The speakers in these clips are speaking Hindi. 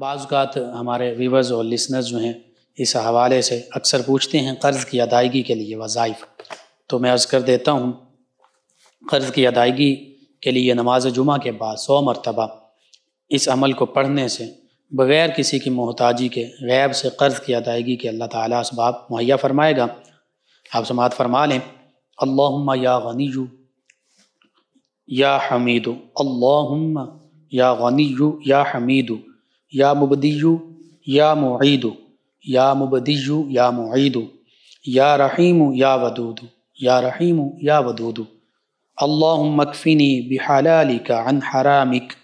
बाज़ात हमारे वीवर्स और लिसनर्स जो हैं इस हवाले से अक्सर पूछते हैं कर्ज़ की अदायगी के लिए वज़ाइफ तो मैं अर्ज़ कर देता हूँ कर्ज़ की अदायगी के लिए नमाज जुमा के बाद सौ मरतबा इस अमल को पढ़ने से बग़ैर किसी की मोहताजी के गैब से कर्ज़ की अदायगी के अल्लाह ताला असबाब मुहैया फ़रमाएगा आप समात फरमा लें अल्लाहुम्मा या गनीजू या हमीदू अल्लाहुम्मा या गनीजू या हमीदू يا مبدي يا معيد يا مبدي يا معيد يا رحيم يا ودود يا رحيم يا ودود اللهم اكفني بحلالك عن حرامك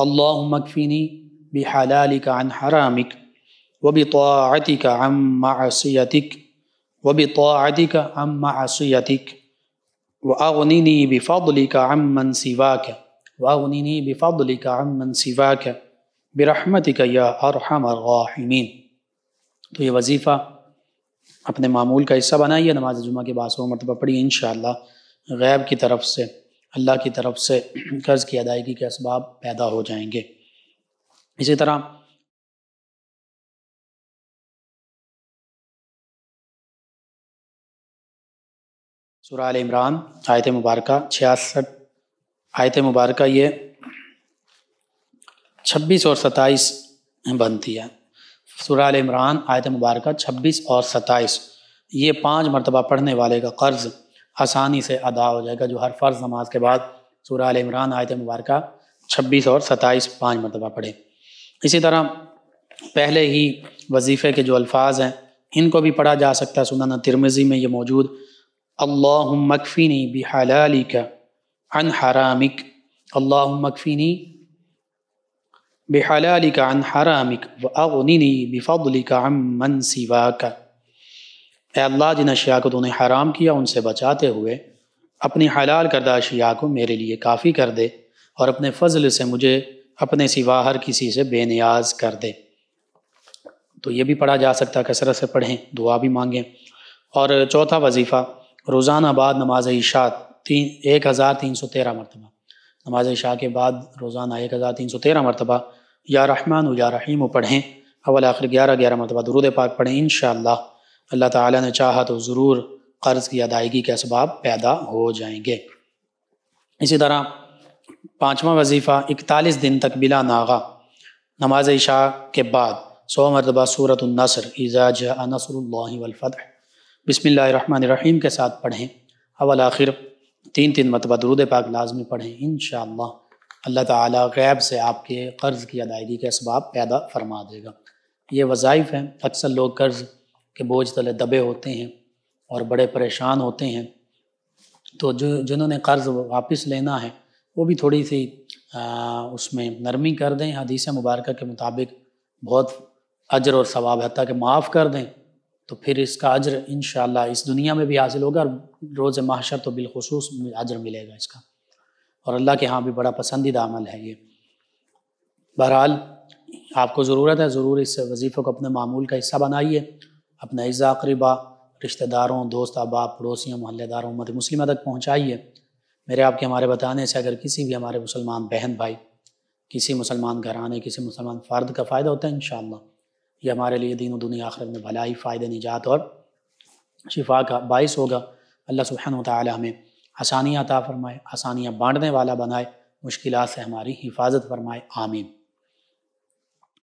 اللهم اكفني بحلالك عن حرامك وبطاعتك عن معصيتك وبطاعتك عن معصيتك وأغنني بفضلك عمن سواك وأغنني بفضلك عمن سواك बरहमत या अरहमीन तो ये वजीफ़ा अपने मामूल का हिस्सा बनाइए नमाज जुमा के बाद सौ मरतबा पढ़िए इन गैब की तरफ से अल्लाह की तरफ से कर्ज़ की अदायगी के इसबाब पैदा हो जाएंगे इसी तरह सुराल इमरान आयत मुबारक छियासठ आयत मुबारक ये छब्बीस और सत्ताईस बनती है सुराल इमरान आयत मुबारक छब्बीस और सत्ताईस ये पाँच मरतबा पढ़ने वाले का कर्ज़ आसानी से अदा हो जाएगा जो हर फ़र्ज़ नमाज के बाद सुराल इमरान आयत मुबारक छब्बीस और सत्ताईस पाँच मरतबा पढ़े इसी तरह पहले ही वजीफ़े के जो अल्फाज हैं इनको भी पढ़ा जा सकता है सुनाना तिरमिज़ी में ये मौजूद अल्लाह मकफ़ीनी बहलालिक अन हरामिक अल्लाह मकफ़ीनी का अन हरामिक व अगनी बिफादलिक अमन सिवाका अल्लाह जिन अशिया को तूने हराम किया उनसे बचाते हुए अपनी हलाल करदा अशिया को मेरे लिए काफ़ी कर दे और अपने फजल से मुझे अपने सिवा हर किसी से बेनियाज कर दे तो ये भी पढ़ा जा सकता है कसरत से पढ़ें दुआ भी मांगें और चौथा वजीफ़ा रोज़ाना बाद नमाज इशा तीन एक हज़ार तीन सौ तेरह मरतबा नमाज इशा के बाद रोज़ाना एक हज़ार तीन सौ तेरह मरतबा या रहमान या रहीम पढ़ें अवल आखिर ग्यारह ग्यारह मरतबा दरूद पाक पढ़ें इन अल्लाह ताला ने चाहा तो ज़रूर कर्ज़ की अदायगी के असबाब पैदा हो जाएंगे इसी तरह पाँचवा वजीफ़ा इकतालीस दिन तक बिला नागा नमाज इशा के बाद सौ मरतबा सूरत नसर इजाज नसरफ़त बिसमीम के साथ पढ़ें अवल आखिर तीन तीन मरतबा दरूद पाक लाजमी पढ़ें इन अल्लाह ताला गैब से आपके कर्ज़ की अदायगी के इसबाब पैदा फरमा देगा ये वज़ाइफ़ हैं अक्सर लोग कर्ज़ के बोझ तले दबे होते हैं और बड़े परेशान होते हैं तो जो जिन्होंने कर्ज़ वापस लेना है वो भी थोड़ी सी आ, उसमें नरमी कर दें हदीस मुबारक के मुताबिक बहुत अजर और सवाब है ताकि माफ़ कर दें तो फिर इसका अजर इन इस दुनिया में भी हासिल होगा और रोज़ माशर तो बिलखसूस अजर मिलेगा इसका और अल्लाह के यहाँ भी बड़ा पसंदीदा अमल है ये बहरहाल आपको ज़रूरत है ज़रूर इस वजीफ़े को अपने मामूल का हिस्सा बनाइए अपने इज़ा करीबा रिश्तेदारों दोस्त अहबाब पड़ोसियों महल्लेदारों उम्मत मुस्लिम तक पहुँचाइए मेरे आपके हमारे बताने से अगर किसी भी हमारे मुसलमान बहन भाई किसी मुसलमान घराने किसी मुसलमान फ़र्द का फ़ायदा होता है इन शाला ये हमारे लिए दीनों दुनिया आखिर में भलाई फ़ायदे निजात और शिफा का बायस होगा अल्लाह सुबहान ताली आसानियाँ अता फरमाए आसानियाँ बांटने वाला बनाए मुश्किल से हमारी हिफाजत फरमाए आमीन